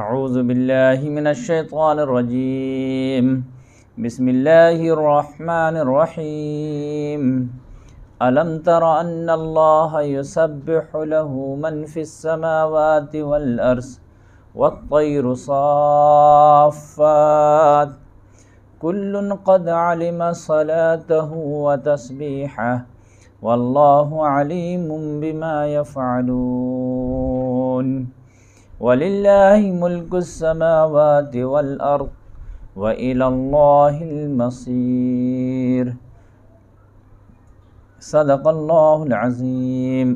أعوذ بالله من الشيطان الرجيم بسم الله الرحمن الرحيم ألم تر أن الله يسبح له من في السماوات والأرض والطير صافات كل قد علم صلاته وتسبيحه والله عليم بما يفعلون वलिल्लाह मुल्कुस्समावाति वल सदक़ल्लाज़ीम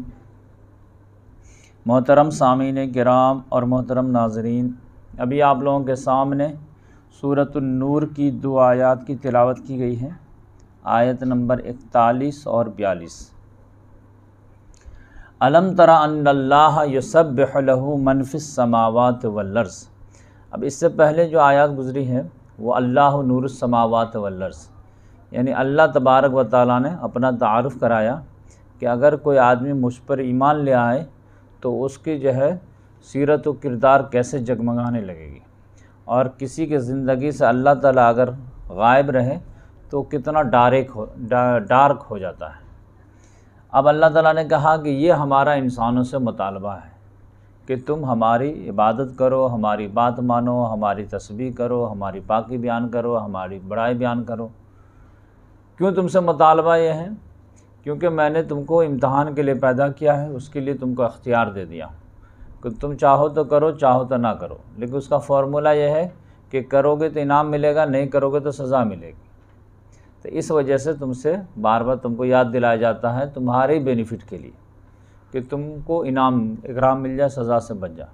मोहतरम सामीन कराम और मोहतरम नाजरीन अभी आप लोगों के सामने सूरत नूर की दो आयात की तिलावत की गई है आयत नंबर इकतालीस और बयालीस अलम तरा अल्लाह मनफिस समावत वल्लर्स अब इससे पहले जो आयात गुजरी है वो अल्लाह नूर समावत वल्लर्स यानी अल्लाह तबारक व ताली ने अपना तारफ़ कराया कि अगर कोई आदमी मुझ पर ईमान ले आए तो उसकी जो है सीरत व किरदार कैसे जगमगाने लगेगी और किसी के ज़िंदगी से अल्लाह ताला अगर गायब रहे तो कितना डार्क हो डा, डार्क हो जाता है अब अल्लाह ताला ने कहा कि ये हमारा इंसानों से मुतालबा है कि तुम हमारी इबादत करो हमारी बात मानो हमारी तस्वीर करो हमारी पाकि बयान करो हमारी बड़ाई बयान करो क्यों तुमसे मुतालबा ये है क्योंकि मैंने तुमको इम्तहान के लिए पैदा किया है उसके लिए तुमको अख्तियार दे दिया कि तुम चाहो तो करो चाहो तो ना करो लेकिन उसका फार्मूला यह है कि करोगे तो इनाम मिलेगा नहीं करोगे तो सज़ा मिलेगी तो इस वजह से तुमसे बार बार तुमको याद दिलाया जाता है तुम्हारे बेनिफिट के लिए कि तुमको इनाम इकराम मिल जाए सज़ा से बच जाए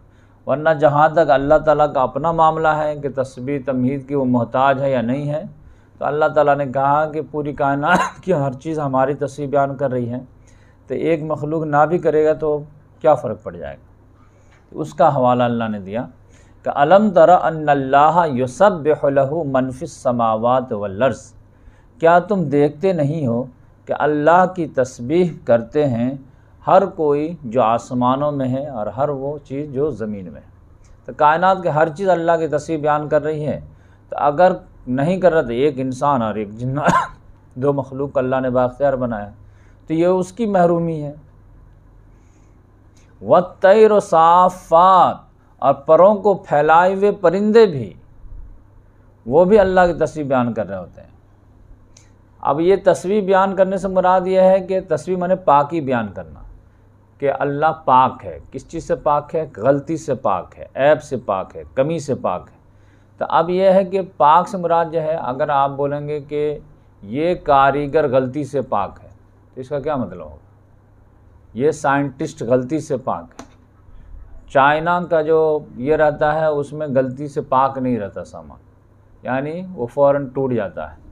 वरना जहाँ तक अल्लाह ताला का अपना मामला है कि तस्वीर तमहीद की वो मोहताज है या नहीं है तो अल्लाह ताला ने कहा कि पूरी कायनात की हर चीज़ हमारी तस्वीर बयान कर रही है तो एक मखलूक ना भी करेगा तो क्या फ़र्क पड़ जाएगा तो उसका हवाला अल्लाह ने दिया कि अलम तरा अल्लाह मनफिस मनफ़ समावत वर्ज़ क्या तुम देखते नहीं हो कि अल्लाह की तस्बीह करते हैं हर कोई जो आसमानों में है और हर वो चीज़ जो ज़मीन में है तो कायनात के हर चीज़ अल्लाह की तस्वीर बयान कर रही है तो अगर नहीं कर रहा तो एक इंसान और एक जिन्ना दो मखलूक अल्लाह ने बाख्तियार बनाया तो ये उसकी महरूमी है व तैर साफ़ात और परों को फैलाए हुए परिंदे भी वो भी अल्लाह की तस्वीर बयान कर रहे होते हैं अब ये तस्वीर बयान करने से मुराद ये है कि तस्वीर मैंने पाक ही बयान करना कि अल्लाह पाक है किस चीज़ से पाक है गलती से पाक है ऐप से पाक है कमी से पाक है तो अब यह है कि पाक से मुराद जो है अगर आप बोलेंगे कि ये कारीगर गलती से पाक है तो इसका क्या मतलब होगा ये साइंटिस्ट गलती से पाक है चाइना का जो ये रहता है उसमें गलती से पाक नहीं रहता सामान यानी वो फ़ौर टूट जाता है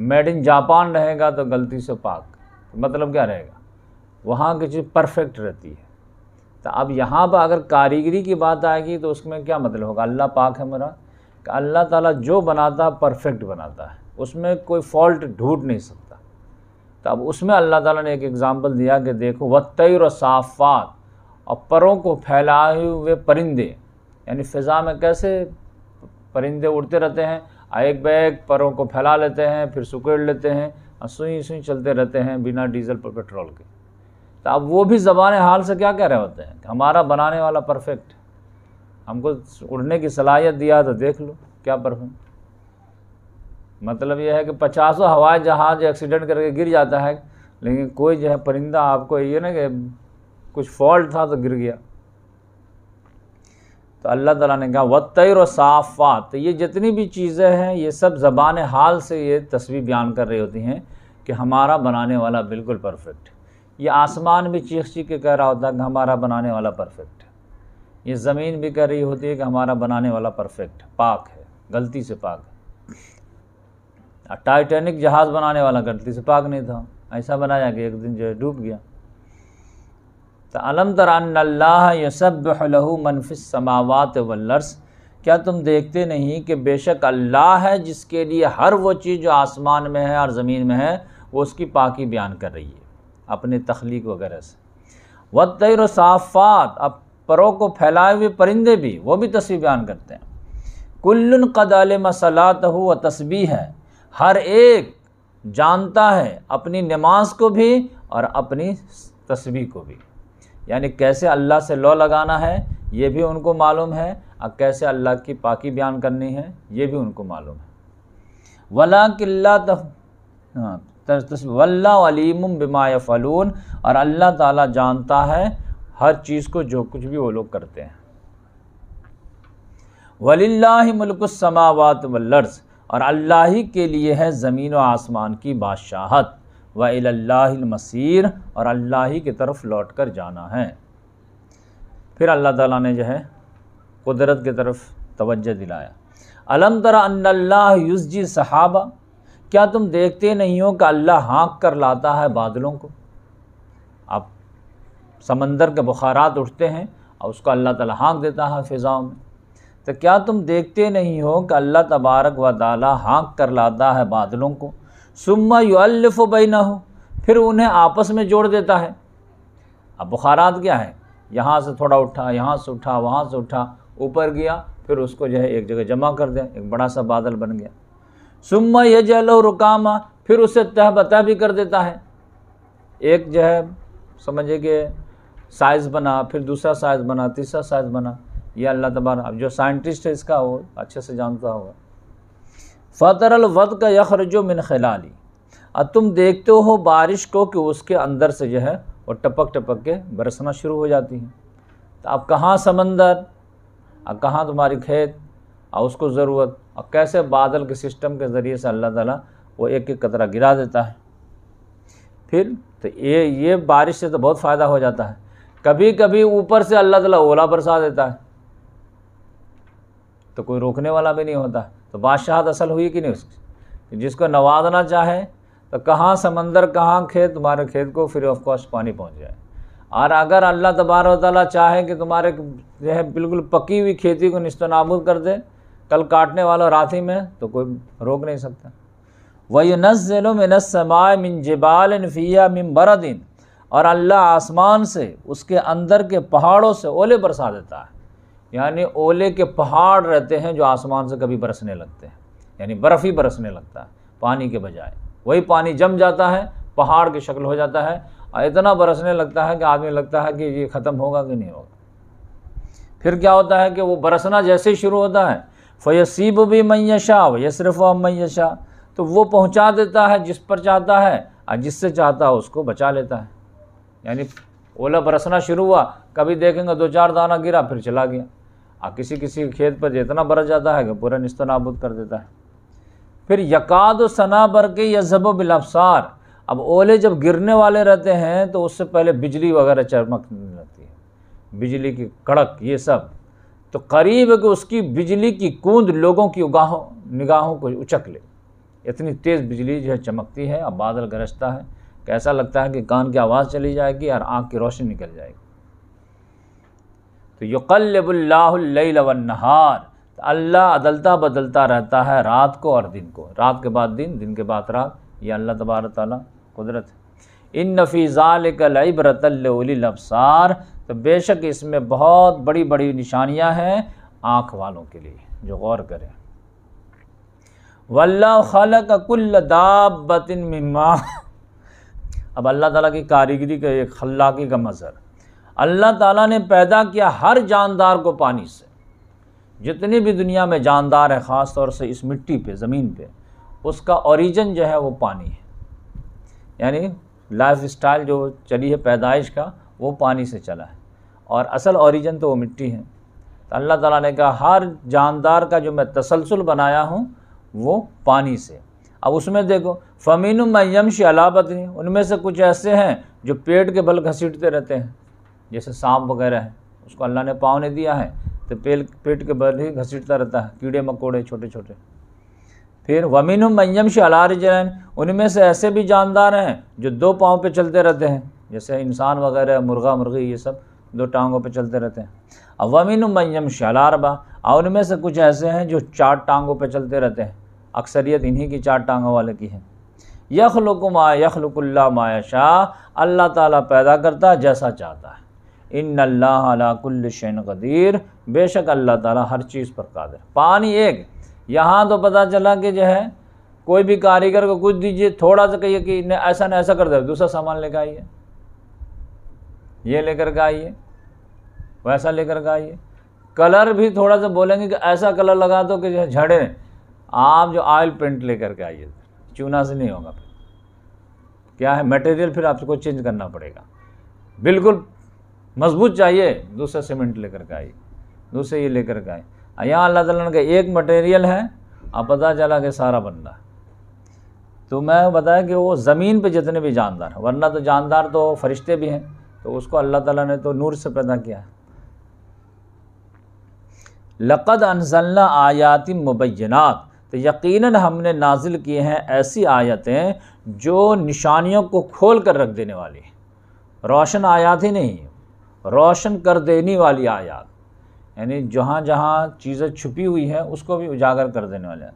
मेड इन जापान रहेगा तो गलती से पाक तो मतलब क्या रहेगा वहाँ की चीज़ परफेक्ट रहती है तो अब यहाँ पर अगर कारीगरी की बात आएगी तो उसमें क्या मतलब होगा अल्लाह पाक है मेरा कि अल्लाह ताला जो बनाता है परफेक्ट बनाता है उसमें कोई फॉल्ट ढूंढ नहीं सकता तो अब उसमें अल्लाह ताला ने एक एग्ज़ाम्पल दिया कि देखो व तैर साफ़ात और परों को फैलाए हुए परिंदे यानी फ़िज़ा में कैसे परिंदे उड़ते रहते हैं एक बैग परों को फैला लेते हैं फिर सुकेड़ लेते हैं और सुई सुई चलते रहते हैं बिना डीजल पर पेट्रोल के तो अब वो भी ज़बान हाल से क्या कह रहे होते हैं हमारा बनाने वाला परफेक्ट हमको उड़ने की सलाहियत दिया तो देख लो क्या परफेक्ट मतलब यह है कि पचासों हवाई जहाज़ एक्सीडेंट करके गिर जाता है लेकिन कोई जो है परिंदा आपको ये ना कि कुछ फॉल्ट था तो गिर गया तो अल्लाह ताला ने कहा व और साफ़ात तो ये जितनी भी चीज़ें हैं ये सब ज़बान हाल से ये तस्वीर बयान कर रही होती हैं कि हमारा बनाने वाला बिल्कुल परफेक्ट ये आसमान भी चीख चीख के कह रहा होता है कि हमारा बनाने वाला परफेक्ट ये ज़मीन भी कह रही होती है कि हमारा बनाने वाला परफेक्ट पाक है गलती से पाक है टाइटैनिक जहाज़ बनाने वाला गलती से पाक नहीं था ऐसा बनाया कि एक दिन जो है डूब गया तो अलम तरान्ल्ला यसबहू मनफिस समावत वल्लर्स क्या तुम देखते नहीं कि बेशक अल्लाह है जिसके लिए हर वो चीज़ जो आसमान में है और ज़मीन में है वो उसकी पाकि बयान कर रही है अपने तख्लीक वगैरह से व तैर साफ़ात अब परों को फैलाए हुए परिंदे भी वो भी तस्वीर बयान करते हैं कुल्लन कदाल मसलात हो व तस्बी है हर एक जानता है अपनी नमाज को भी और अपनी तस्वीर को भी यानी कैसे अल्लाह से लॉ लगाना है ये भी उनको मालूम है और कैसे अल्लाह की पाकी बयान करनी है ये भी उनको मालूम है वला किल्ला तफ हाँ, वल्ला अलीम बिमा फ़लून और अल्लाह ताला जानता है हर चीज़ को जो कुछ भी वो लोग करते हैं वलिल्ला मुल्कसमावत वल्लर्स और अल्लाह ही के लिए है ज़मीन व आसमान की बादशाहत वसीर और अल्लाह की तरफ लौट कर जाना है फिर अल्लाह ताला ने जो है कुदरत की तरफ तवज्जो दिलाया अलम तरा अल्लाह युसजी सहाबा क्या तुम देखते नहीं हो कि अल्लाह हाँक कर लाता है बादलों को आप समंदर के बुखारात उठते हैं और उसको अल्लाह ताला हाँक देता है फ़िज़ाओं में तो क्या तुम देखते नहीं हो कि अल्लाह तबारक व ताली हाँक कर लाता है बादलों को सुम्मा युल्फ़ बैना हो फिर उन्हें आपस में जोड़ देता है अब बुखारात क्या है यहाँ से थोड़ा उठा यहाँ से उठा वहाँ से उठा ऊपर गया फिर उसको जो है एक जगह जमा कर दिया एक बड़ा सा बादल बन गया सुम्मा यह जलो रुकामा फिर उसे तह बतह भी कर देता है एक जो है समझिए कि साइज़ बना फिर दूसरा साइज़ बना तीसरा साइज़ बना यह अल्लाह तबारा अब जो साइंटिस्ट है इसका वो अच्छे से जानता होगा फ़तर वद का जो मिन खिलाली अब तुम देखते हो बारिश को कि उसके अंदर से जो है वो टपक टपक के बरसना शुरू हो जाती है तो अब कहाँ समंदर अब कहाँ तुम्हारी खेत और उसको ज़रूरत और कैसे बादल के सिस्टम के ज़रिए से अल्लाह ताला वो एक एक कतरा गिरा देता है फिर तो ये ये बारिश से तो बहुत फ़ायदा हो जाता है कभी कभी ऊपर से अल्लाह ताला ओला बरसा देता है तो कोई रोकने वाला भी नहीं होता तो बादशाहत असल हुई कि नहीं उसकी जिसको नवाजना चाहे तो कहाँ समंदर कहाँ खेत तुम्हारे खेत को फिर कॉस्ट पानी पहुँच जाए और अगर अल्लाह तबार ताली चाहे कि तुम्हारे जो है बिल्कुल पकी हुई खेती को नस्त नाबूद कर दे कल काटने वाला रात ही में तो कोई रोक नहीं सकता वही में समाय मिन जबाल फ़िया मिन बरदिन और अल्लाह आसमान से उसके अंदर के पहाड़ों से ओले बरसा देता है यानी ओले के पहाड़ रहते हैं जो आसमान से कभी बरसने लगते हैं यानी बर्फ़ ही बरसने लगता है पानी के बजाय वही पानी जम जाता है पहाड़ की शक्ल हो जाता है और इतना बरसने लगता है कि आदमी लगता है कि ये ख़त्म होगा कि नहीं होगा फिर क्या होता है कि वो बरसना जैसे ही शुरू होता है फ़यसीब भी मैशा वसरफ़ मैशा तो वो पहुंचा देता है जिस पर चाहता है और जिससे चाहता है उसको बचा लेता है यानी ओला बरसना शुरू हुआ कभी देखेंगे दो चार दाना गिरा फिर चला गया और किसी किसी खेत पर जितना बरस जाता है कि पूरा नश्त नाबूद कर देता है फिर यकाद सना बर के यजब बिलफसार अब ओले जब गिरने वाले रहते हैं तो उससे पहले बिजली वगैरह चमकने लगती है बिजली की कड़क ये सब तो करीब है कि उसकी बिजली की कूंद लोगों की उगाहों निगाहों को उचक ले इतनी तेज़ बिजली जो है चमकती है अब बादल गरजता है कैसा लगता है कि कान की आवाज़ चली जाएगी और आँख की रोशनी निकल जाएगी तो यकल्लबुल्लाहार तो अल्लाह अदलता बदलता रहता है रात को और दिन को रात के बाद दिन दिन के बाद रात ये अल्लाह तबार तुदरत कुदरत है इन नफीज़ाल कलबरतलबसार तो बेशक इसमें बहुत बड़ी बड़ी निशानियाँ हैं आँख वालों के लिए जो गौर करें वल्ला का कुल्ल दाबिन मम्मा अब अल्लाह ताला की कारीगरी का एक खल्लाकी का मज़र अल्लाह ताला ने पैदा किया हर जानदार को पानी से जितनी भी दुनिया में जानदार है ख़ास तौर से इस मिट्टी पे ज़मीन पे उसका ओरिजिन जो है वो पानी है यानी लाइफ स्टाइल जो चली है पैदाइश का वो पानी से चला है और असल ओरिजिन तो वो मिट्टी है तो अल्लाह ताला ने कहा हर जानदार का जो मैं तसलसल बनाया हूँ वो पानी से अब उसमें देखो फ़मीन मैम शलाबत नहीं उनमें से कुछ ऐसे हैं जो पेट के बल घसीटते रहते हैं जैसे सांप वगैरह है उसको अल्लाह ने पाँव नहीं दिया है तो पेल पेट के बल ही घसीटता रहता है कीड़े मकोड़े छोटे छोटे फिर वमीन मैम शलारजैन उनमें से ऐसे भी जानदार हैं जो दो पाँव पर चलते रहते हैं जैसे इंसान वगैरह मुर्गा मुर्गी ये सब दो टांगों पर चलते रहते हैं अब वमीन मैम शलारबा और उनमें से कुछ ऐसे हैं जो चार टांगों पर चलते रहते हैं अक्सरियत इन्हीं की चार टांगों वाले की है यखलुक मा यखलुकुल्ला माया शाह अल्लाह ताला पैदा करता जैसा चाहता है इन अल्लाकुल्लिशन गदीर बेशक अल्लाह ताला हर चीज़ पर कादिर पानी एक यहाँ तो पता चला कि जो है कोई भी कारीगर को कुछ दीजिए थोड़ा सा कहिए कि न ऐसा ना ऐसा कर दे दूसरा सामान लेकर आइए ये लेकर के आइए वैसा लेकर के आइए कलर भी थोड़ा सा बोलेंगे कि ऐसा कलर लगा दो कि जो झड़े आप जो ऑयल पेंट लेकर के आइए चूना से नहीं होगा क्या है मटेरियल फिर आपको चेंज करना पड़ेगा बिल्कुल मजबूत चाहिए दूसरा सीमेंट लेकर के आई दूसरे ये लेकर के आई यहाँ अल्लाह तला ने एक मटेरियल है और पता चला कि सारा बन रहा तो मैं बताया कि वो ज़मीन पे जितने भी जानदार हैं वरना तो जानदार तो फरिश्ते भी हैं तो उसको अल्लाह ताला ने तो नूर से पैदा किया है लक़द अनजल्ला आयाति मुबैनात तो यकीनन हमने नाजिल किए हैं ऐसी आयतें जो निशानियों को खोल कर रख देने वाली रोशन आयात ही नहीं रोशन कर देने वाली आयात यानी जहाँ जहाँ चीज़ें छुपी हुई हैं उसको भी उजागर कर देने वाले हैं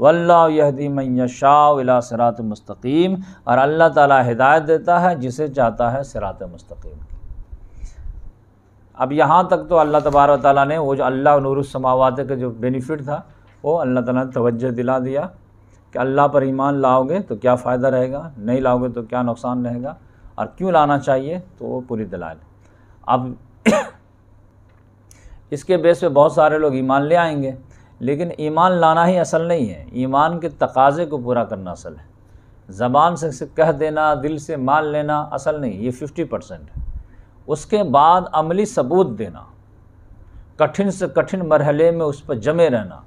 वल्ला यहदी मैशाला सरात मस्तकीम और अल्लाह ताला हिदायत देता है जिसे चाहता है सरात मस्तकीम अब यहाँ तक तो अल्लाह तबार ताला ने वो जो अल्लाह नूरसमावत का जो बेनिफिट था वो अल्लाह ताला ने तवज्जो दिला दिया कि अल्लाह पर ईमान लाओगे तो क्या फ़ायदा रहेगा नहीं लाओगे तो क्या नुकसान रहेगा और क्यों लाना चाहिए तो वो पूरी दलाल अब इसके बेस पे बहुत सारे लोग ईमान ले आएंगे लेकिन ईमान लाना ही असल नहीं है ईमान के तकाजे को पूरा करना असल है ज़बान से कह देना दिल से मान लेना असल नहीं ये फिफ्टी परसेंट है उसके बाद अमली सबूत देना कठिन से कठिन मरहले में उस पर जमे रहना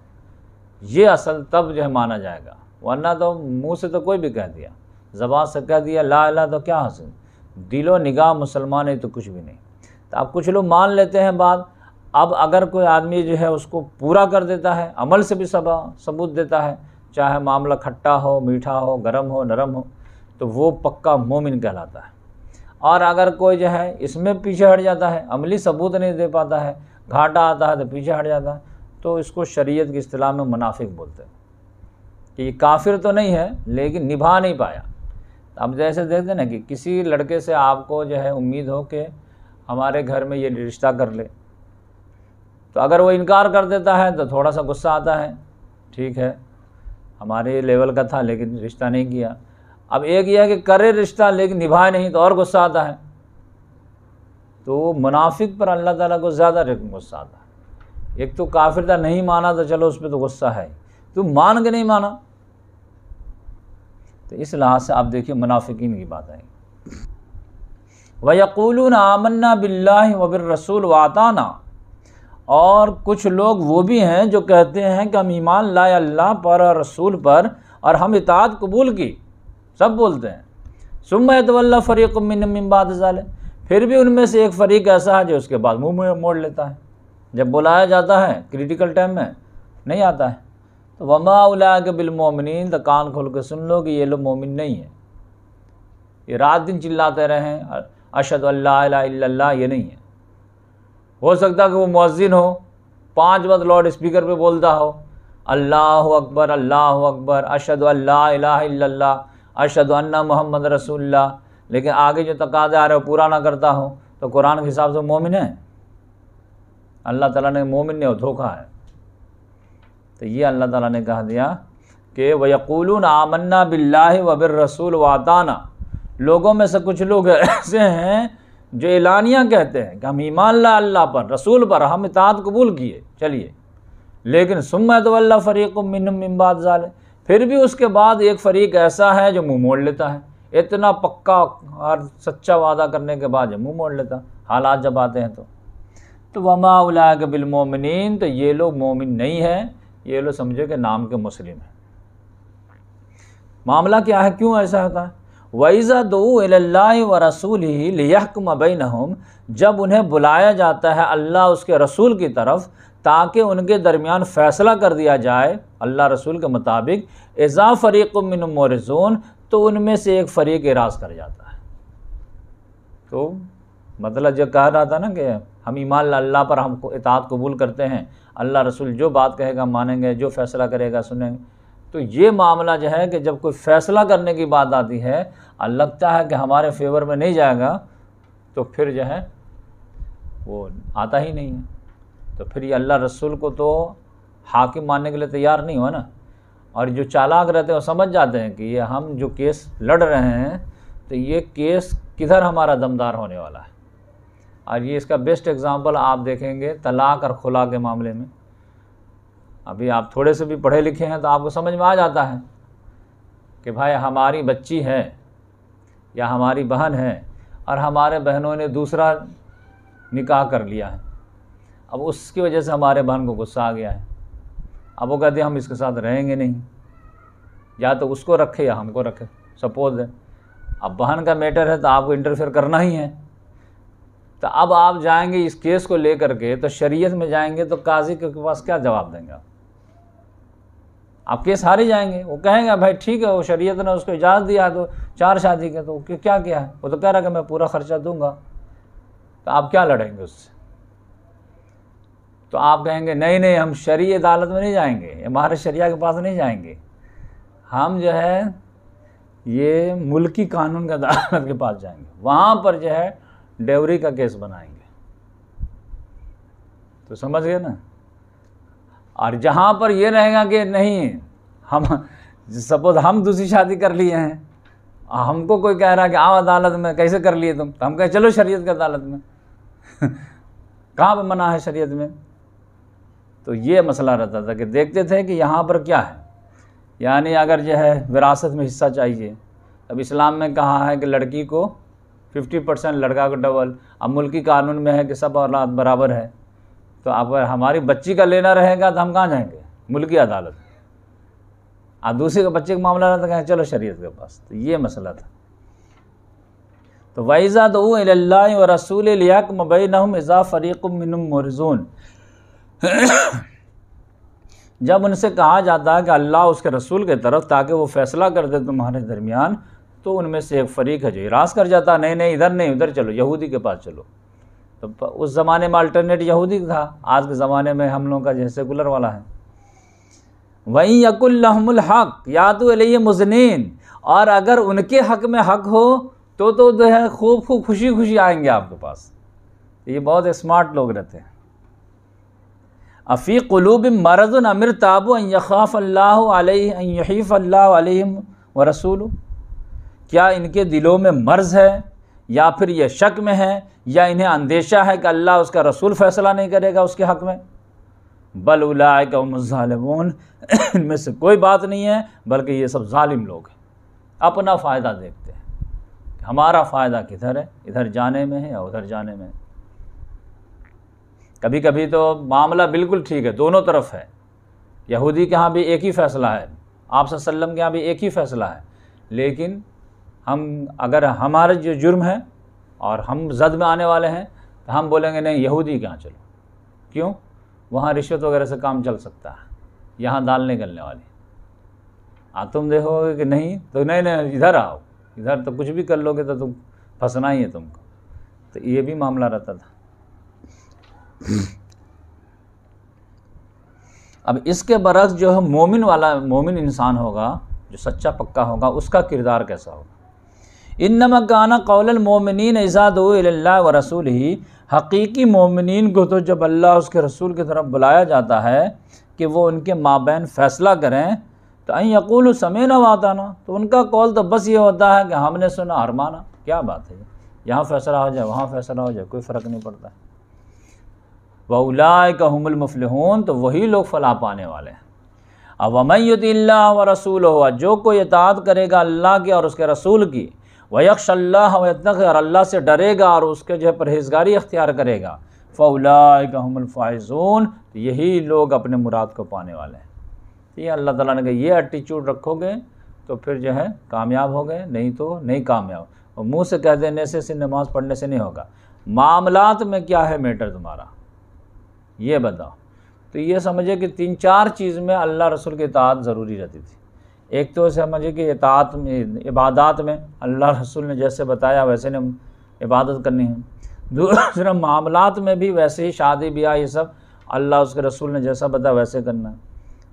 ये असल तब जो है माना जाएगा वरना तो मुंह से तो कोई भी कह दिया ज़बान से कह दिया ला ला तो क्या हासिल दिलो निगाह मुसलमान है तो कुछ भी नहीं तो आप कुछ लोग मान लेते हैं बात अब अगर कोई आदमी जो है उसको पूरा कर देता है अमल से भी सबा सबूत देता है चाहे मामला खट्टा हो मीठा हो गर्म हो नरम हो तो वो पक्का मोमिन कहलाता है और अगर कोई जो है इसमें पीछे हट जाता है अमली सबूत नहीं दे पाता है घाटा आता है तो पीछे हट जाता है तो इसको शरीयत की अतलाह में मुनाफिक बोलते हैं कि ये काफिर तो नहीं है लेकिन निभा नहीं पाया अब जैसे देखते ना कि किसी लड़के से आपको जो है उम्मीद हो कि हमारे घर में ये रिश्ता कर ले तो अगर वो इनकार कर देता है तो थोड़ा सा गुस्सा आता है ठीक है हमारे लेवल का था लेकिन रिश्ता नहीं किया अब एक यह है कि करे रिश्ता लेकिन निभाए नहीं तो और गुस्सा आता है तो मुनाफिक पर अल्लाह ताला को ज़्यादा गुस्सा आता है एक तो काफिर था नहीं माना तो चलो उस पर तो गुस्सा है तो मान के नहीं माना तो इस लिहाज से आप देखिए मुनाफिकीन की बात आएगी वयकूलून आमन्ना बिल्ला वबिर रसूल वाताना और कुछ लोग वो भी हैं जो कहते हैं कि हम ईमान लाए अल्लाह पर और रसूल पर और हम इतात कबूल की सब बोलते हैं सुम तवल्ला फ़रीक मिनबाद ज़ाल फिर भी उनमें से एक फ़रीक ऐसा है जो उसके बाद मुँह मोड़ लेता है जब बुलाया जाता है क्रिटिकल टाइम में नहीं आता है तो वमा उला के बिलमोमिन तो कान खोल के सुन लो कि ये लोग मोमिन नहीं है ये रात दिन चिल्लाते रहें अशद अल्लाह ये नहीं है हो सकता कि वो मुअज़िन हो पांच बार लाउड स्पीकर पे बोलता हो अल्लाह अकबर अल्लाह अकबर अशद अल्लाह अशद अन्ना मोहम्मद रसूल्ला लेकिन आगे जो तकादे आ रहे हो पूरा ना करता हो तो कुरान के हिसाब से मोमिन है अल्लाह ताला ने मोमिन ने धोखा है तो ये अल्लाह ताला ने कहा दिया कि वकूल आमन्ना बिल्ला वबिर रसूल वाताना लोगों में से कुछ लोग ऐसे हैं जो एलानिया कहते हैं कि हम ईमान ला अल्लाह पर रसूल पर हम इतात कबूल किए चलिए लेकिन तो अल्लाह फ़रीक मिनबाद ज़ाले फिर भी उसके बाद एक फ़रीक ऐसा है जो मुँह मोड़ लेता है इतना पक्का और सच्चा वादा करने के बाद मुँह मोड़ लेता हालात जब आते हैं तो तो वमा उला के बिलमोमिन तो ये लोग मोमिन नहीं है ये लोग समझो कि नाम के मुस्लिम हैं मामला क्या है क्यों ऐसा होता है वैज़ा दो व रसूल ही लियकम बिन जब उन्हें बुलाया जाता है अल्लाह उसके रसूल की तरफ ताकि उनके दरमियान फ़ैसला कर दिया जाए अल्लाह रसूल के मुताबिक एज़ा फ़रीक मिन मोरजोन तो उनमें से एक फ़रीक इराज कर जाता है तो मतलब जो कह रहा था ना कि हम ईमान अल्लाह पर हम इतात कबूल करते हैं अल्लाह रसूल जो बात कहेगा मानेंगे जो फ़ैसला करेगा सुनेंगे तो ये मामला जो है कि जब कोई फ़ैसला करने की बात आती है और लगता है कि हमारे फेवर में नहीं जाएगा तो फिर जो है वो आता ही नहीं है तो फिर ये अल्लाह रसूल को तो हाकिम मानने के लिए तैयार नहीं हुआ ना और जो चालाक रहते हैं वो समझ जाते हैं कि ये हम जो केस लड़ रहे हैं तो ये केस किधर हमारा दमदार होने वाला है और ये इसका बेस्ट एग्ज़ाम्पल आप देखेंगे तलाक और खुला के मामले में अभी आप थोड़े से भी पढ़े लिखे हैं तो आपको समझ में आ जाता है कि भाई हमारी बच्ची है या हमारी बहन है और हमारे बहनों ने दूसरा निकाह कर लिया है अब उसकी वजह से हमारे बहन को गुस्सा आ गया है अब वो कहते हम इसके साथ रहेंगे नहीं या तो उसको रखे या हमको रखे सपोज है अब बहन का मैटर है तो आपको इंटरफेयर करना ही है तो अब आप जाएंगे इस केस को लेकर के तो शरीयत में जाएंगे तो काजी के पास क्या जवाब देंगे आप आप केस हार ही जाएंगे वो कहेंगे भाई ठीक है वो शरीयत ने उसको इजाज़त दिया तो चार शादी के तो क्या किया है वो तो कह रहा कि मैं पूरा ख़र्चा दूंगा तो आप क्या लड़ेंगे उससे तो आप कहेंगे नहीं नहीं हम शरी अदालत में नहीं जाएंगे हमारे शरिया के पास नहीं जाएंगे हम जो है ये मुल्की कानून के अदालत के पास जाएंगे वहाँ पर जो है डेवरी का केस बनाएंगे तो समझ गए ना और जहाँ पर ये रहेगा कि नहीं हम सपोज हम दूसरी शादी कर लिए हैं हमको कोई कह रहा कि आओ अदालत में कैसे कर लिए तुम तो हम कहे चलो शरीयत की अदालत में कहाँ पर मना है शरीयत में तो ये मसला रहता था कि देखते थे कि यहाँ पर क्या है यानी अगर जो है विरासत में हिस्सा चाहिए अब इस्लाम में कहा है कि लड़की को 50 परसेंट लड़का को डबल अब मुल्की कानून में है कि सब औलाद बराबर है तो आप हमारी बच्ची का लेना रहेगा तो हम कहाँ जाएंगे मुल्की अदालत आप दूसरे के बच्चे का मामला रहता तो कहें चलो शरीयत के पास तो ये मसला था तो वाइज़ा तो व रसूल लियाक नहम इज़ा फ़रीक़ुमरजून जब उनसे कहा जाता है कि अल्लाह उसके रसूल के तरफ ताकि वो फ़ैसला कर दे तुम्हारे दरमियान तो उनमें से एक फ़रीक है जो इरास कर जाता नहीं नहीं इधर नहीं उधर चलो यहूदी के पास चलो तो उस ज़माने में अल्टरनेट यहूदी था आज के ज़माने में हम लोगों का जैसे गुलर वाला है वहीं यकुल्लहमुल हक या तो अलिय मुजनिन और अगर उनके हक में हक हो तो तो जो है खूब खूब खुशी खुशी आएंगे आपके पास ये बहुत स्मार्ट लोग रहते हैं अफ़ी कलूब मरद अमिर ताबो यखाफ़ अल्लाह यहीफ़ अल्लाह व रसूल क्या इनके दिलों में मर्ज़ है या फिर ये शक में है या इन्हें अंदेशा है कि अल्लाह उसका रसूल फ़ैसला नहीं करेगा उसके हक़ में बल उलामून इनमें से कोई बात नहीं है बल्कि ये सब ालिम लोग हैं अपना फ़ायदा देखते हैं हमारा फ़ायदा किधर है इधर जाने में है या उधर जाने में कभी कभी तो मामला बिल्कुल ठीक है दोनों तरफ है यहूदी के यहाँ भी एक ही फ़ैसला है आप वसल्लम के यहाँ भी एक ही फ़ैसला है लेकिन हम अगर हमारे जो जुर्म है और हम जद में आने वाले हैं तो हम बोलेंगे नहीं यहूदी के यहाँ चलो क्यों वहाँ रिश्वत वगैरह से काम चल सकता है यहाँ दाल निकलने वाली आ तुम देखोगे कि नहीं तो नहीं नहीं इधर आओ इधर तो कुछ भी कर लोगे तो तुम फंसना ही है तुमको तो ये भी मामला रहता था अब इसके बरस जो है मोमिन वाला मोमिन इंसान होगा जो सच्चा पक्का होगा उसका किरदार कैसा होगा इन नमकाना मोमिन एजाद व रसूल ही हकीकी मोमिन को तो जब अल्लाह उसके रसूल की तरफ बुलाया जाता है कि वो उनके माबेन फ़ैसला करें तो अं यकूल न वाताना तो उनका कौल तो बस ये होता है कि हमने सुना हर माना क्या बात है यहाँ फैसला हो जाए वहाँ फैसला हो जाए कोई फ़र्क नहीं पड़ता वउलाए का हूँ तो वही लोग फलाह पाने वाले हैं अब वमयुत व रसूल हुआ जो कोई इतात करेगा अल्लाह के और उसके रसूल की वयक्षल्ला वतर अल्लाह से डरेगा और उसके जो है परहेजगारी अख्तियार करेगा फ़ौलाफायजून तो यही लोग अपने मुराद को पाने वाले हैं तो ये अल्लाह ताला ने कहा ये एटीट्यूड रखोगे तो फिर जो है कामयाब हो गए नहीं तो नहीं कामयाब और मुँह से कह देने से सिर्फ नमाज़ पढ़ने से नहीं होगा मामलात में क्या है मैटर तुम्हारा ये बताओ तो ये समझे कि तीन चार चीज़ में अल्लाह रसूल की इतात ज़रूरी रहती थी एक तो समझिए कि इतात में इबादत में अल्लाह रसूल ने जैसे बताया वैसे ने इबादत करनी है दूसरा मामलात में भी वैसे ही शादी ब्याह ये सब अल्लाह उसके रसूल ने जैसा बताया वैसे करना है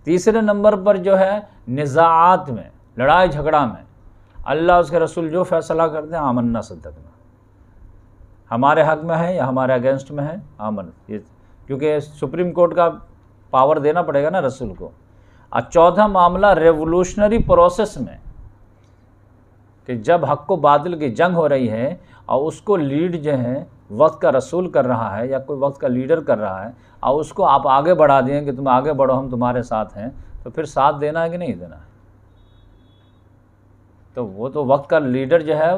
तीसरे नंबर पर जो है निज़ात में लड़ाई झगड़ा में अल्लाह उसके रसूल जो फैसला करते हैं आमन्ना सदकना हमारे हक में है या हमारे अगेंस्ट में है आमन ये क्योंकि सुप्रीम कोर्ट का पावर देना पड़ेगा ना रसूल को और चौथा मामला रेवोल्यूशनरी प्रोसेस में कि जब हक को बादल की जंग हो रही है और उसको लीड जो है वक्त का रसूल कर रहा है या कोई वक्त का लीडर कर रहा है और उसको आप आगे बढ़ा दें कि तुम आगे बढ़ो हम तुम्हारे साथ हैं तो फिर साथ देना है कि नहीं देना है तो वो तो वक्त का लीडर जो है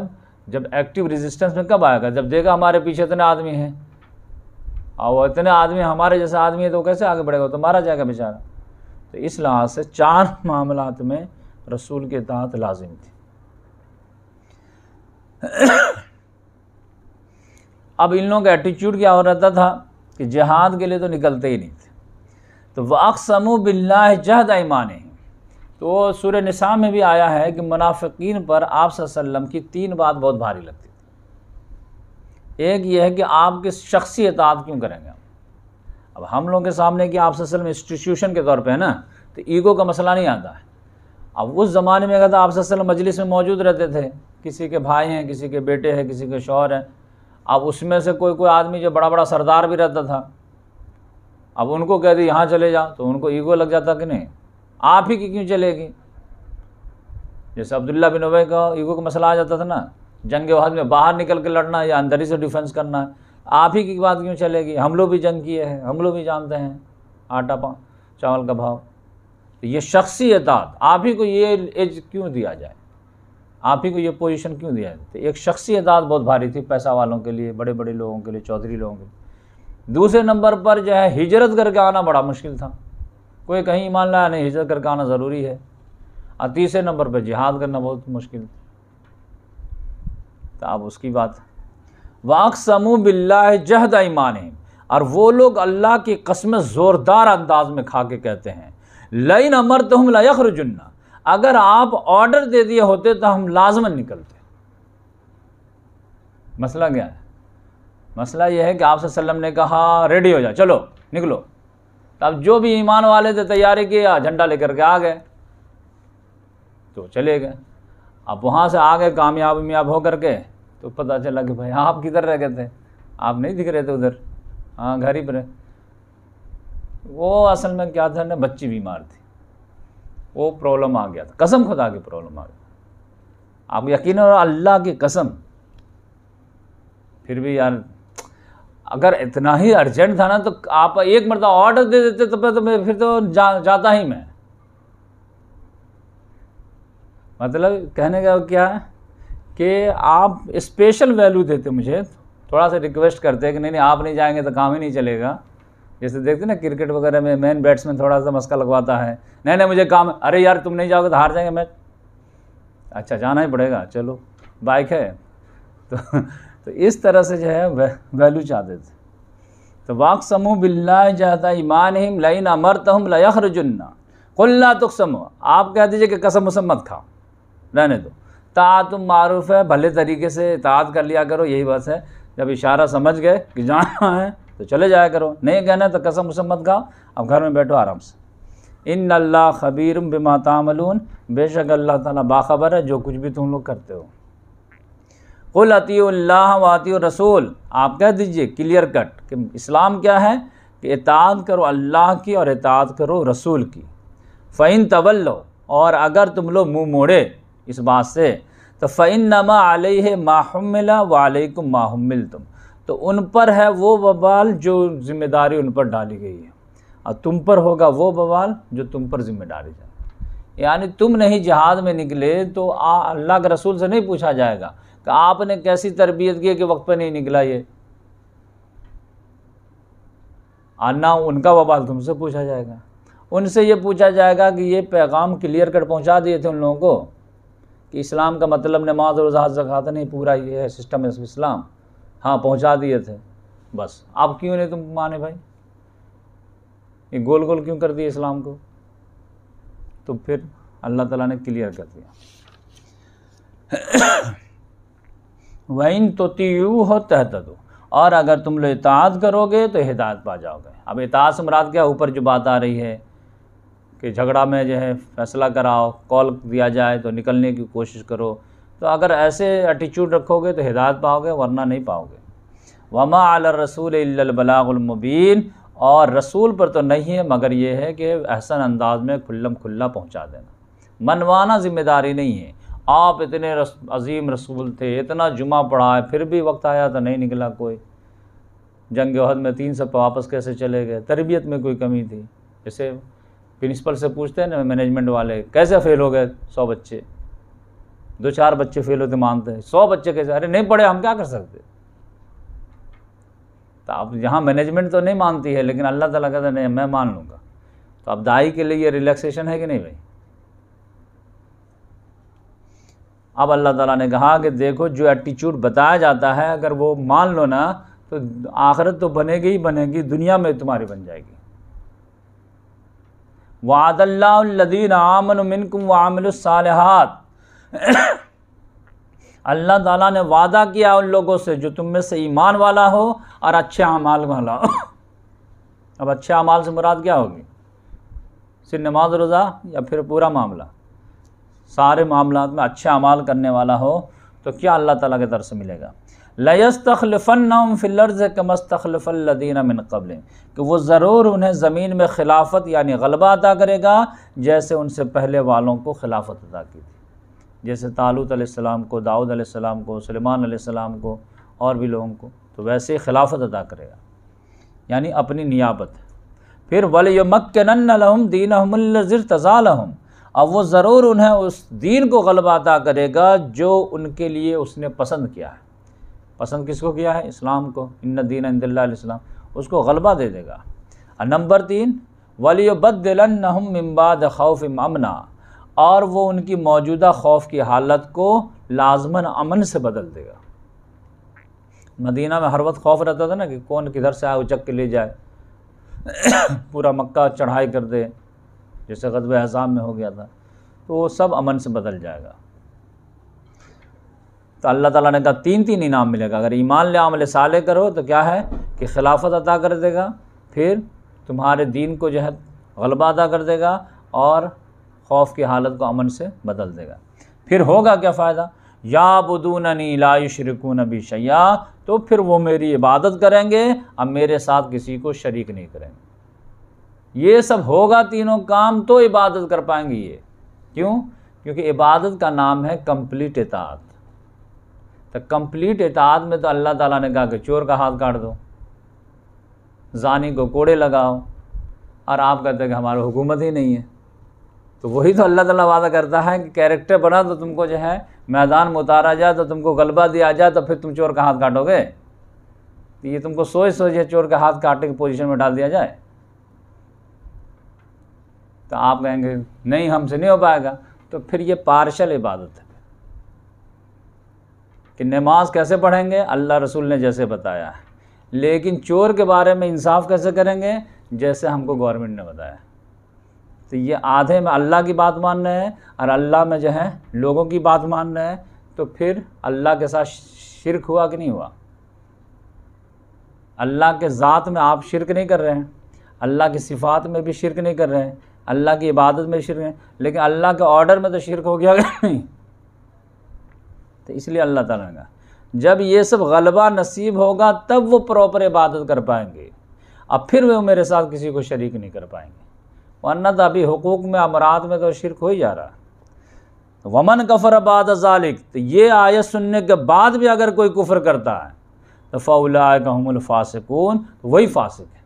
जब एक्टिव रेजिस्टेंस में कब आएगा जब देगा हमारे पीछे इतने आदमी हैं और इतने आदमी हमारे जैसे आदमी है तो कैसे आगे बढ़ेगा तो मारा जाएगा बेचारा तो इस लिहाज से चार मामलात में रसूल के तहत लाजिम थी अब इन लोगों का एटीट्यूड क्या हो रहता था कि जहाद के लिए तो निकलते ही नहीं थे तो वाकसमू बिल्ला जहद ईमान तो सूर्य निसा में भी आया है कि मुनाफिकीन पर आप की तीन बात बहुत भारी लगती थी एक यह है कि आपके शख्सी एतात क्यों करेंगे अब हम लोगों के सामने कि आप असल में इंस्टीट्यूशन के तौर पे है ना तो ईगो का मसला नहीं आता है अब उस ज़माने में अगर तो आप असल मजलिस में मौजूद रहते थे किसी के भाई हैं किसी के बेटे हैं किसी के शौहर हैं अब उसमें से कोई कोई आदमी जो बड़ा बड़ा सरदार भी रहता था अब उनको कह दी यहाँ चले जाओ तो उनको ईगो लग जाता कि नहीं आप ही की क्यों चलेगी जैसे अब्दुल्ला बिन उबई का ईगो का मसला आ जाता था ना जंग वहद में बाहर निकल के लड़ना या अंदर ही से डिफेंस करना है आप ही की बात क्यों चलेगी हम लोग भी जंग किए हैं हम लोग भी जानते हैं आटा पा चावल का भाव तो ये शख्सियतात आप ही को ये एज क्यों दिया जाए आप ही को ये पोजीशन क्यों दिया जाए तो एक शख्सियतात बहुत भारी थी पैसा वालों के लिए बड़े बड़े लोगों के लिए चौधरी लोगों के लिए दूसरे नंबर पर जो है हिजरत करके आना बड़ा मुश्किल था कोई कहीं ईमान लाया नहीं हिजरत करके आना ज़रूरी है और तीसरे नंबर पर जिहाद करना बहुत मुश्किल तो आप उसकी बात है वाकसमू बिल्ला जहद ईमान और वो लोग अल्लाह की कस्म ज़ोरदार अंदाज में खा के कहते हैं लई नमर तो हम अगर आप ऑर्डर दे दिए होते तो हम लाजमन निकलते मसला क्या है मसला यह है कि आप ने कहा रेडी हो जाओ चलो निकलो तो अब जो भी ईमान वाले थे तैयारी किया झंडा लेकर के आ गए तो चले गए अब वहाँ से आ गए कामयाब वामयाब होकर के तो पता चला कि भाई आप किधर रह गए थे आप नहीं दिख रहे थे उधर हाँ घर ही पर वो असल में क्या था ना बच्ची बीमार थी वो प्रॉब्लम आ गया था कसम खुदा की प्रॉब्लम आ गई आप यकीन हो अल्लाह की कसम फिर भी यार अगर इतना ही अर्जेंट था ना तो आप एक मरता ऑर्डर दे देते तब तो, तो मैं फिर तो जा, जाता ही मैं मतलब कहने का क्या है कि आप स्पेशल वैल्यू देते मुझे थोड़ा सा रिक्वेस्ट करते हैं कि नहीं नहीं आप नहीं जाएंगे तो काम ही नहीं चलेगा जैसे देखते ना क्रिकेट वगैरह में मैन बैट्समैन थोड़ा सा मस्का लगवाता है नहीं नहीं मुझे काम अरे यार तुम नहीं जाओगे तो हार जाएंगे मैच अच्छा जाना ही पड़ेगा चलो बाइक है तो तो इस तरह से जो है वैल्यू चाहते थे तो वाक समूह बिल्ला जाता ईमान हिम लई ना मरत हम जुन्ना कुल्ला तुख समूह आप कह दीजिए कि कसम उसम मत खाओ रहने दो तुम मारूफ है भले तरीके से इतात कर लिया करो यही बस है जब इशारा समझ गए कि जाना है तो चले जाया करो नहीं कहना तो कसम उसम मत गाओ अब घर में बैठो आराम से इन अल्लाह खबीर बिमा तामलून बेशक अल्लाह ताला बाखबर है जो कुछ भी तुम लोग करते हो कुल अतील्ला वाती रसूल आप कह दीजिए क्लियर कट कि इस्लाम क्या है कि इताद करो अल्लाह की और इतात करो रसूल की फ़ैन तवल्लो और अगर तुम लोग मुँह मोड़े इस बात से तो फ़ैन नमा आल है माहमिला वालेकुम माहमिल तुम तो उन पर है वो बवाल जो ज़िम्मेदारी उन पर डाली गई है और तुम पर होगा वो बवाल जो तुम पर ज़िम्मेदारी डाली यानी तुम नहीं जहाद में निकले तो अल्लाह के रसूल से नहीं पूछा जाएगा कि आपने कैसी तरबियत की कि वक्त पर नहीं निकला ये आना उनका बवाल तुमसे पूछा जाएगा उनसे ये पूछा जाएगा कि ये पैगाम क्लियर कट पहुँचा दिए थे उन लोगों को कि इस्लाम का मतलब नमाज और जहाज जक़ात नहीं पूरा ये है सिस्टम इस्लाम हाँ पहुंचा दिए थे बस आप क्यों नहीं तुम माने भाई ये गोल गोल क्यों कर दिए इस्लाम को तो फिर अल्लाह ताला ने क्लियर कर दिया वइन तो तीयू हो तहत दो और अगर तुम लोग इताद करोगे तो हिदायत पा जाओगे अब इताद से मुराद क्या ऊपर जो बात आ रही है कि झगड़ा में जो है फैसला कराओ कॉल दिया जाए तो निकलने की कोशिश करो तो अगर ऐसे एटीट्यूड रखोगे तो हिदायत पाओगे वरना नहीं पाओगे वमा अल रसूल बलागुलमबीन और रसूल पर तो नहीं है मगर ये है कि अहसन अंदाज में खुल्लम खुल्ला पहुँचा देना मनवाना ज़िम्मेदारी नहीं है आप इतने रस, अजीम रसूल थे इतना जुमा पढ़ा है फिर भी वक्त आया तो नहीं निकला कोई जंग में तीन सौ वापस कैसे चले गए तरबियत में कोई कमी थी इसे प्रिंसिपल से पूछते हैं ना मैनेजमेंट वाले कैसे फेल हो गए सौ बच्चे दो चार बच्चे फेल होते मानते हैं सौ बच्चे कैसे अरे नहीं पढ़े हम क्या कर सकते तो आप यहाँ मैनेजमेंट तो नहीं मानती है लेकिन अल्लाह ताला कहता नहीं मैं मान लूँगा तो आप दाई के लिए ये रिलैक्सेशन है कि नहीं भाई अब अल्लाह ताला ने कहा कि देखो जो एटीट्यूड बताया जाता है अगर वो मान लो ना तो आखिरत तो बनेगी ही बनेगी दुनिया में तुम्हारी बन जाएगी वादल्लादीन आमन मिनकुम वामिलसालहत अल्लाह ताला ने वादा किया उन लोगों से जो तुम में से ईमान वाला हो और अच्छे अमाल वाला हो अब अच्छे अमाल से मुराद क्या होगी सिर्फ नमाज रोज़ा या फिर पूरा मामला सारे मामला में अच्छे अमाल करने वाला हो तो क्या अल्लाह ताला के तरफ से मिलेगा लयस्तलफ़न फ़िलर्ज़ कमस्तलफ़ल्लिन मिन कबल कि वो ज़रूर उन्हें ज़मीन में खिलाफत यानी गलबा अदा करेगा जैसे उनसे पहले वालों को खिलाफत अदा की थी जैसे तालुत आसमाम को दाऊद आसमाम को सलेमान को और भी लोगों को तो वैसे ही खिलाफत अदा करेगा यानी अपनी नियाबत फिर वलयमक्नम दीन हमज़िर तज़ालहम अब वो ज़रूर उन्हें उस दीन को गलबा अदा करेगा जो उनके लिए उसने पसंद किया है पसंद किसको किया है इस्लाम को इन दीन इंदिल्लाम उसको गलबा दे देगा और नंबर तीन वली इम्बाद खौफ अमना और वो उनकी मौजूदा खौफ की हालत को लाजमन अमन से बदल देगा मदीना में हर वक्त खौफ रहता था ना कि कौन किधर से आए उचक के ले जाए पूरा मक्का चढ़ाई कर दे जैसे गदब हजाम में हो गया था तो वो सब अमन से बदल जाएगा तो अल्लाह ताला ने कहा तीन तीन इनाम मिलेगा अगर ईमान ले आमले साले करो तो क्या है कि खिलाफत अदा कर देगा फिर तुम्हारे दीन को जो है गलबा अदा कर देगा और खौफ की हालत को अमन से बदल देगा फिर होगा क्या फ़ायदा या बदूननी लाशरकून नबी शैया तो फिर वो मेरी इबादत करेंगे अब मेरे साथ किसी को शरीक नहीं करेंगे ये सब होगा तीनों काम तो इबादत कर पाएंगे ये क्यों क्योंकि इबादत का नाम है कम्प्लीट इतात तो कंप्लीट इतात में तो अल्लाह ताला ने कहा कि चोर का हाथ काट दो जानी को कोड़े लगाओ और आप कहते हैं कि हमारा हुकूमत ही नहीं है तो वही तो अल्लाह ताला वादा करता है कि कैरेक्टर बना तो तुमको जो है मैदान में उतारा जाए तो तुमको गलबा दिया जाए तो फिर तुम चोर का हाथ काटोगे तो ये तुमको सोच सोच है चोर का हाथ काटने की पोजिशन में डाल दिया जाए तो आप कहेंगे नहीं हमसे नहीं हो पाएगा तो फिर ये पार्शल इबादत है कि नमाज कैसे पढ़ेंगे अल्लाह रसूल ने जैसे बताया है लेकिन चोर के बारे में इंसाफ कैसे करेंगे जैसे हमको गवर्नमेंट ने बताया तो ये आधे में अल्लाह की बात मान रहे हैं और अल्लाह में जो है लोगों की बात मान रहे हैं तो फिर अल्लाह के साथ शिरक हुआ कि नहीं हुआ अल्लाह के ज़ात में आप शिरक नहीं कर रहे हैं अल्लाह की सिफात में भी शिरक नहीं कर रहे हैं अल्लाह की इबादत में शिरक लेकिन अल्लाह के ऑर्डर में तो शिरक हो गया नहीं तो इसलिए अल्लाह ताला का जब ये सब गलबा नसीब होगा तब वो प्रॉपर इबादत कर पाएंगे अब फिर वो मेरे साथ किसी को शरीक नहीं कर पाएंगे वरना तो अभी हकूक़ में अमरात में तो शिरक हो ही जा रहा तो वमन कफ़र बाद ज़ालिक तो ये आयत सुनने के बाद भी अगर कोई कुफ़र करता है तो फ़ौला कहमलफासकून तो वही फासिक है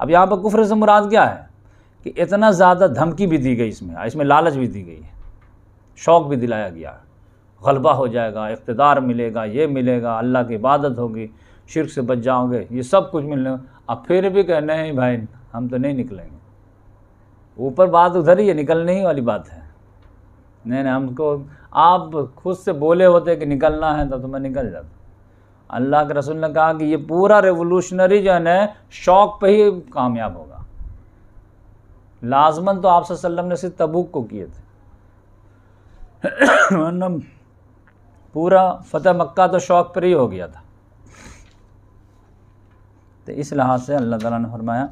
अब यहाँ पर कुफ़र से मुराद क्या है कि इतना ज़्यादा धमकी भी दी गई इसमें इसमें लालच भी दी गई है शौक़ भी दिलाया गया है गलबा हो जाएगा इकतदार मिलेगा ये मिलेगा अल्लाह की इबादत होगी शिरक से बच जाओगे ये सब कुछ मिलने अब फिर भी कहने नहीं भाई हम तो नहीं निकलेंगे ऊपर बात उधर ही है निकलने ही वाली बात है नहीं नहीं हमको आप खुद से बोले होते कि निकलना है तब तो मैं निकल जाता अल्लाह के रसूल ने कहा कि ये पूरा रेवोल्यूशनरी जो है ना शौक पे ही कामयाब होगा लाजमन तो आप सल्लम ने सिर्फ तबूक को किए थे पूरा फतह मक्का तो शौक पर ही हो गया था तो इस लिहाज से अल्लाह ताला ने फरमाया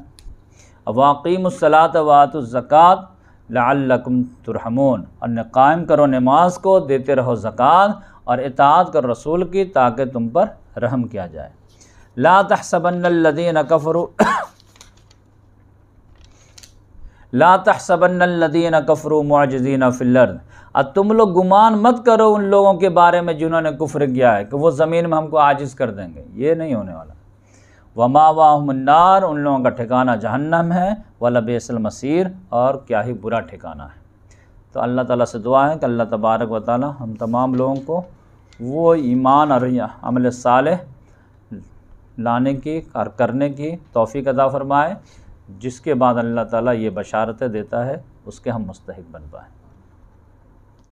वाक़ीमसलात वात ज़क़़त लाकुम तुरहमून और कायम करो नमाज को देते रहो ज़क़़ात और इतात करो रसूल की ताकि तुम पर रहम किया जाए ला तहसबन लदीन कफ़रू ला सबनदीन कफ़र मुआजीन फ़िलर अब तुम लोग गुमान मत करो उन लोगों के बारे में जिन्होंने कुफ्र किया है कि वो ज़मीन में हमको आजिज कर देंगे ये नहीं होने वाला वमा वाहमन्नार उन लोगों का ठिकाना जहन्नम है वाला बेसल मसीर और क्या ही बुरा ठिकाना है तो अल्लाह ताला से दुआ है कि अल्लाह तबारक व ताली हम तमाम लोगों को वो ईमान और अमल साल लाने की और करने की तोफ़ी अदा फ़रमाए जिसके बाद अल्लाह ताला ये बशारतें देता है उसके हम मुस्तक बन पाएँ